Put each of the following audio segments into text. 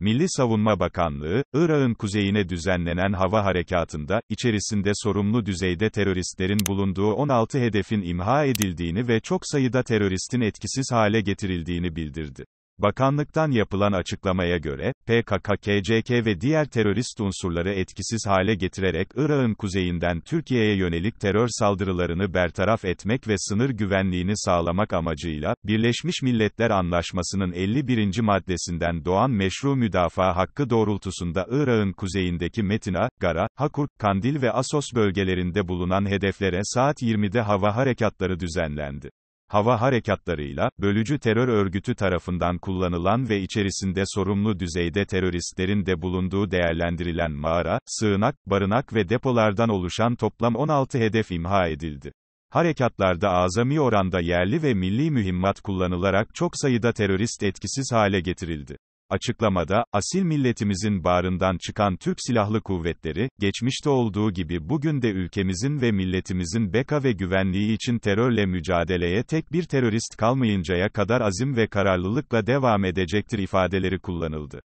Milli Savunma Bakanlığı, Irak'ın kuzeyine düzenlenen hava harekatında, içerisinde sorumlu düzeyde teröristlerin bulunduğu 16 hedefin imha edildiğini ve çok sayıda teröristin etkisiz hale getirildiğini bildirdi. Bakanlıktan yapılan açıklamaya göre, PKK, KCK ve diğer terörist unsurları etkisiz hale getirerek Irak'ın kuzeyinden Türkiye'ye yönelik terör saldırılarını bertaraf etmek ve sınır güvenliğini sağlamak amacıyla, Birleşmiş Milletler Anlaşması'nın 51. maddesinden doğan meşru müdafaa hakkı doğrultusunda Irak'ın kuzeyindeki Metina, Gara, Hakur, Kandil ve Asos bölgelerinde bulunan hedeflere saat 20'de hava harekatları düzenlendi hava harekatlarıyla, bölücü terör örgütü tarafından kullanılan ve içerisinde sorumlu düzeyde teröristlerin de bulunduğu değerlendirilen mağara, sığınak, barınak ve depolardan oluşan toplam 16 hedef imha edildi. Harekatlarda azami oranda yerli ve milli mühimmat kullanılarak çok sayıda terörist etkisiz hale getirildi. Açıklamada, asil milletimizin bağrından çıkan Türk Silahlı Kuvvetleri, geçmişte olduğu gibi bugün de ülkemizin ve milletimizin beka ve güvenliği için terörle mücadeleye tek bir terörist kalmayıncaya kadar azim ve kararlılıkla devam edecektir ifadeleri kullanıldı.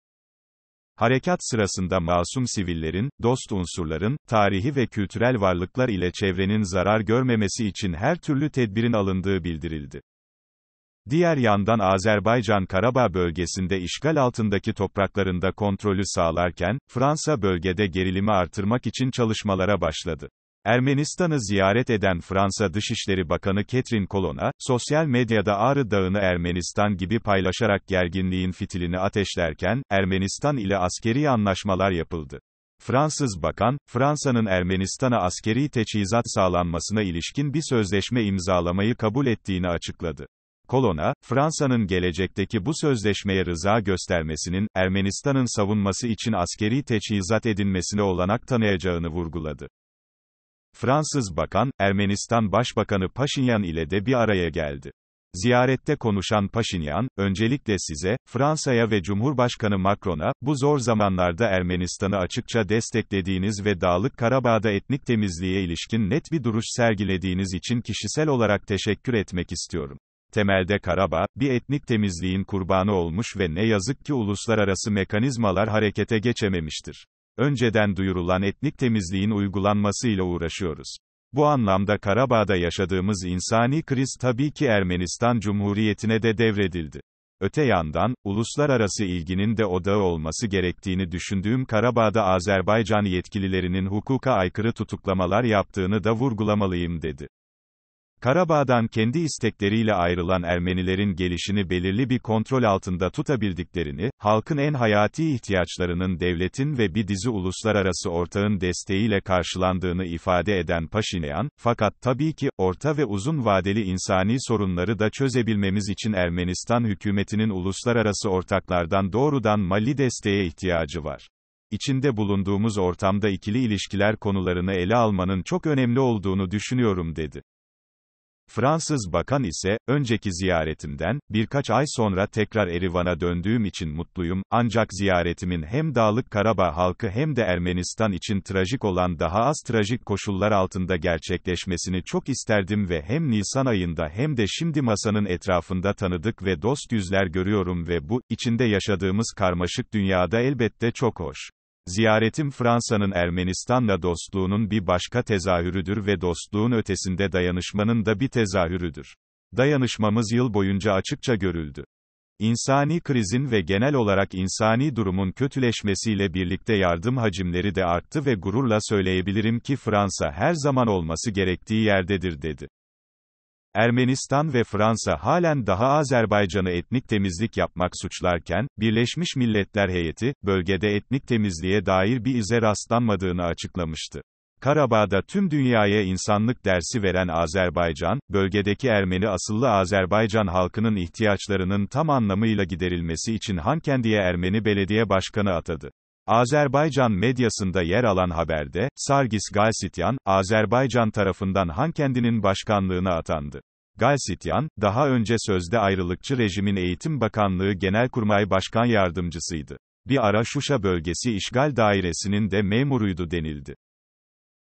Harekat sırasında masum sivillerin, dost unsurların, tarihi ve kültürel varlıklar ile çevrenin zarar görmemesi için her türlü tedbirin alındığı bildirildi. Diğer yandan Azerbaycan Karabağ bölgesinde işgal altındaki topraklarında kontrolü sağlarken, Fransa bölgede gerilimi artırmak için çalışmalara başladı. Ermenistan'ı ziyaret eden Fransa Dışişleri Bakanı Catherine Colonna, sosyal medyada Ağrı Dağı'nı Ermenistan gibi paylaşarak gerginliğin fitilini ateşlerken, Ermenistan ile askeri anlaşmalar yapıldı. Fransız bakan, Fransa'nın Ermenistan'a askeri teçhizat sağlanmasına ilişkin bir sözleşme imzalamayı kabul ettiğini açıkladı. Kolona, Fransa'nın gelecekteki bu sözleşmeye rıza göstermesinin, Ermenistan'ın savunması için askeri teçhizat edinmesine olanak tanıyacağını vurguladı. Fransız Bakan, Ermenistan Başbakanı Paşinyan ile de bir araya geldi. Ziyarette konuşan Paşinyan, öncelikle size, Fransa'ya ve Cumhurbaşkanı Macron'a, bu zor zamanlarda Ermenistan'ı açıkça desteklediğiniz ve Dağlık Karabağ'da etnik temizliğe ilişkin net bir duruş sergilediğiniz için kişisel olarak teşekkür etmek istiyorum. Temelde Karabağ, bir etnik temizliğin kurbanı olmuş ve ne yazık ki uluslararası mekanizmalar harekete geçememiştir. Önceden duyurulan etnik temizliğin uygulanmasıyla uğraşıyoruz. Bu anlamda Karabağ'da yaşadığımız insani kriz tabii ki Ermenistan Cumhuriyeti'ne de devredildi. Öte yandan, uluslararası ilginin de odağı olması gerektiğini düşündüğüm Karabağ'da Azerbaycan yetkililerinin hukuka aykırı tutuklamalar yaptığını da vurgulamalıyım dedi. Karabağ'dan kendi istekleriyle ayrılan Ermenilerin gelişini belirli bir kontrol altında tutabildiklerini, halkın en hayati ihtiyaçlarının devletin ve bir dizi uluslararası ortağın desteğiyle karşılandığını ifade eden Paşinyan, fakat tabii ki, orta ve uzun vadeli insani sorunları da çözebilmemiz için Ermenistan hükümetinin uluslararası ortaklardan doğrudan mali desteğe ihtiyacı var. İçinde bulunduğumuz ortamda ikili ilişkiler konularını ele almanın çok önemli olduğunu düşünüyorum dedi. Fransız bakan ise, önceki ziyaretimden, birkaç ay sonra tekrar Erivan'a döndüğüm için mutluyum, ancak ziyaretimin hem Dağlık Karabağ halkı hem de Ermenistan için trajik olan daha az trajik koşullar altında gerçekleşmesini çok isterdim ve hem Nisan ayında hem de şimdi masanın etrafında tanıdık ve dost yüzler görüyorum ve bu, içinde yaşadığımız karmaşık dünyada elbette çok hoş. Ziyaretim Fransa'nın Ermenistan'la dostluğunun bir başka tezahürüdür ve dostluğun ötesinde dayanışmanın da bir tezahürüdür. Dayanışmamız yıl boyunca açıkça görüldü. İnsani krizin ve genel olarak insani durumun kötüleşmesiyle birlikte yardım hacimleri de arttı ve gururla söyleyebilirim ki Fransa her zaman olması gerektiği yerdedir dedi. Ermenistan ve Fransa halen daha Azerbaycan'ı etnik temizlik yapmak suçlarken, Birleşmiş Milletler heyeti, bölgede etnik temizliğe dair bir ize rastlanmadığını açıklamıştı. Karabağ'da tüm dünyaya insanlık dersi veren Azerbaycan, bölgedeki Ermeni asıllı Azerbaycan halkının ihtiyaçlarının tam anlamıyla giderilmesi için Hankendi'ye Ermeni belediye başkanı atadı. Azerbaycan medyasında yer alan haberde, Sargis Galsityan, Azerbaycan tarafından Hankendi'nin başkanlığına atandı. Galsityan, daha önce sözde ayrılıkçı rejimin Eğitim Bakanlığı Genelkurmay Başkan Yardımcısıydı. Bir ara Şuşa bölgesi işgal dairesinin de memuruydu denildi.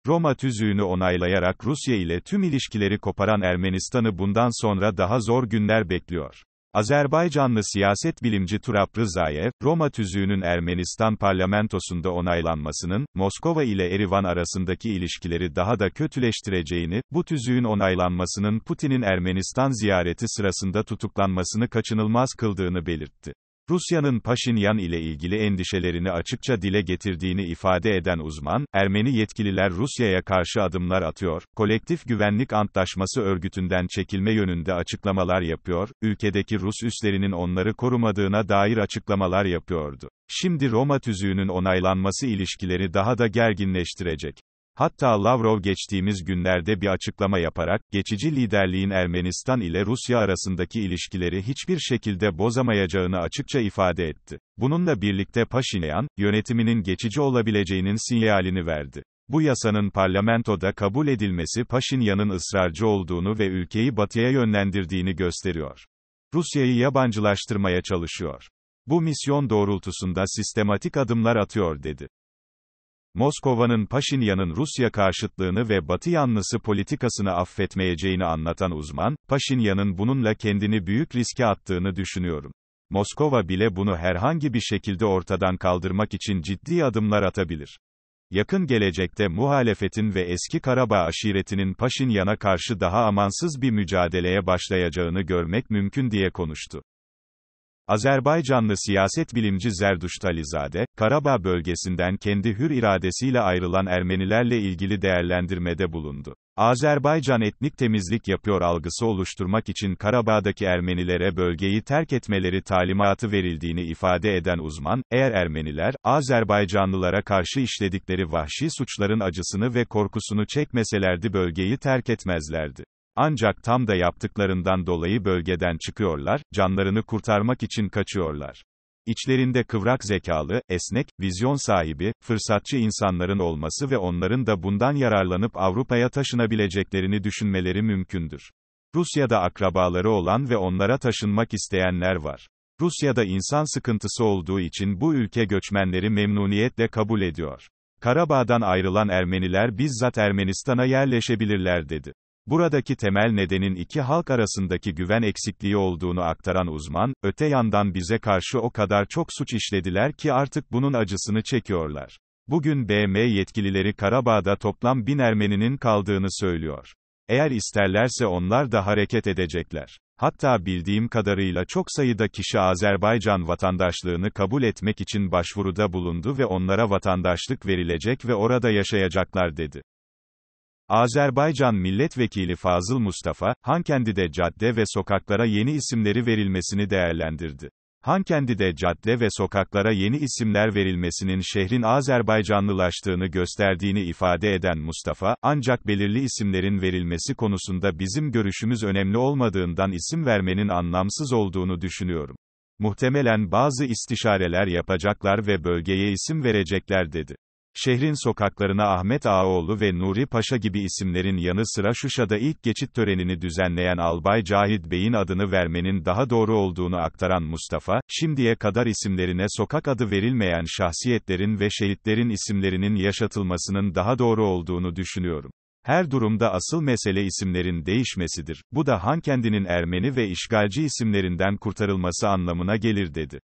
Roma tüzüğünü onaylayarak Rusya ile tüm ilişkileri koparan Ermenistan'ı bundan sonra daha zor günler bekliyor. Azerbaycanlı siyaset bilimci Turap Rızaev, Roma tüzüğünün Ermenistan parlamentosunda onaylanmasının, Moskova ile Erivan arasındaki ilişkileri daha da kötüleştireceğini, bu tüzüğün onaylanmasının Putin'in Ermenistan ziyareti sırasında tutuklanmasını kaçınılmaz kıldığını belirtti. Rusya'nın Paşinyan ile ilgili endişelerini açıkça dile getirdiğini ifade eden uzman, Ermeni yetkililer Rusya'ya karşı adımlar atıyor, kolektif güvenlik antlaşması örgütünden çekilme yönünde açıklamalar yapıyor, ülkedeki Rus üslerinin onları korumadığına dair açıklamalar yapıyordu. Şimdi Roma tüzüğünün onaylanması ilişkileri daha da gerginleştirecek. Hatta Lavrov geçtiğimiz günlerde bir açıklama yaparak, geçici liderliğin Ermenistan ile Rusya arasındaki ilişkileri hiçbir şekilde bozamayacağını açıkça ifade etti. Bununla birlikte Paşinyan, yönetiminin geçici olabileceğinin sinyalini verdi. Bu yasanın parlamentoda kabul edilmesi Paşinyan'ın ısrarcı olduğunu ve ülkeyi batıya yönlendirdiğini gösteriyor. Rusya'yı yabancılaştırmaya çalışıyor. Bu misyon doğrultusunda sistematik adımlar atıyor dedi. Moskova'nın Paşinyan'ın Rusya karşıtlığını ve Batı yanlısı politikasını affetmeyeceğini anlatan uzman, Paşinyan'ın bununla kendini büyük riske attığını düşünüyorum. Moskova bile bunu herhangi bir şekilde ortadan kaldırmak için ciddi adımlar atabilir. Yakın gelecekte muhalefetin ve eski Karabağ aşiretinin Paşinyan'a karşı daha amansız bir mücadeleye başlayacağını görmek mümkün diye konuştu. Azerbaycanlı siyaset bilimci Zerdüşt Alizade, Karabağ bölgesinden kendi hür iradesiyle ayrılan Ermenilerle ilgili değerlendirmede bulundu. Azerbaycan etnik temizlik yapıyor algısı oluşturmak için Karabağ'daki Ermenilere bölgeyi terk etmeleri talimatı verildiğini ifade eden uzman, eğer Ermeniler, Azerbaycanlılara karşı işledikleri vahşi suçların acısını ve korkusunu çekmeselerdi bölgeyi terk etmezlerdi. Ancak tam da yaptıklarından dolayı bölgeden çıkıyorlar, canlarını kurtarmak için kaçıyorlar. İçlerinde kıvrak zekalı, esnek, vizyon sahibi, fırsatçı insanların olması ve onların da bundan yararlanıp Avrupa'ya taşınabileceklerini düşünmeleri mümkündür. Rusya'da akrabaları olan ve onlara taşınmak isteyenler var. Rusya'da insan sıkıntısı olduğu için bu ülke göçmenleri memnuniyetle kabul ediyor. Karabağ'dan ayrılan Ermeniler bizzat Ermenistan'a yerleşebilirler dedi. Buradaki temel nedenin iki halk arasındaki güven eksikliği olduğunu aktaran uzman, öte yandan bize karşı o kadar çok suç işlediler ki artık bunun acısını çekiyorlar. Bugün BM yetkilileri Karabağ'da toplam bin Ermeninin kaldığını söylüyor. Eğer isterlerse onlar da hareket edecekler. Hatta bildiğim kadarıyla çok sayıda kişi Azerbaycan vatandaşlığını kabul etmek için başvuruda bulundu ve onlara vatandaşlık verilecek ve orada yaşayacaklar dedi. Azerbaycan Milletvekili Fazıl Mustafa, Hankendi'de cadde ve sokaklara yeni isimleri verilmesini değerlendirdi. Hankendi'de cadde ve sokaklara yeni isimler verilmesinin şehrin Azerbaycanlılaştığını gösterdiğini ifade eden Mustafa, ancak belirli isimlerin verilmesi konusunda bizim görüşümüz önemli olmadığından isim vermenin anlamsız olduğunu düşünüyorum. Muhtemelen bazı istişareler yapacaklar ve bölgeye isim verecekler dedi. Şehrin sokaklarına Ahmet Ağaoğlu ve Nuri Paşa gibi isimlerin yanı sıra Şuşa'da ilk geçit törenini düzenleyen Albay Cahit Bey'in adını vermenin daha doğru olduğunu aktaran Mustafa, şimdiye kadar isimlerine sokak adı verilmeyen şahsiyetlerin ve şehitlerin isimlerinin yaşatılmasının daha doğru olduğunu düşünüyorum. Her durumda asıl mesele isimlerin değişmesidir. Bu da Han kendinin Ermeni ve işgalci isimlerinden kurtarılması anlamına gelir dedi.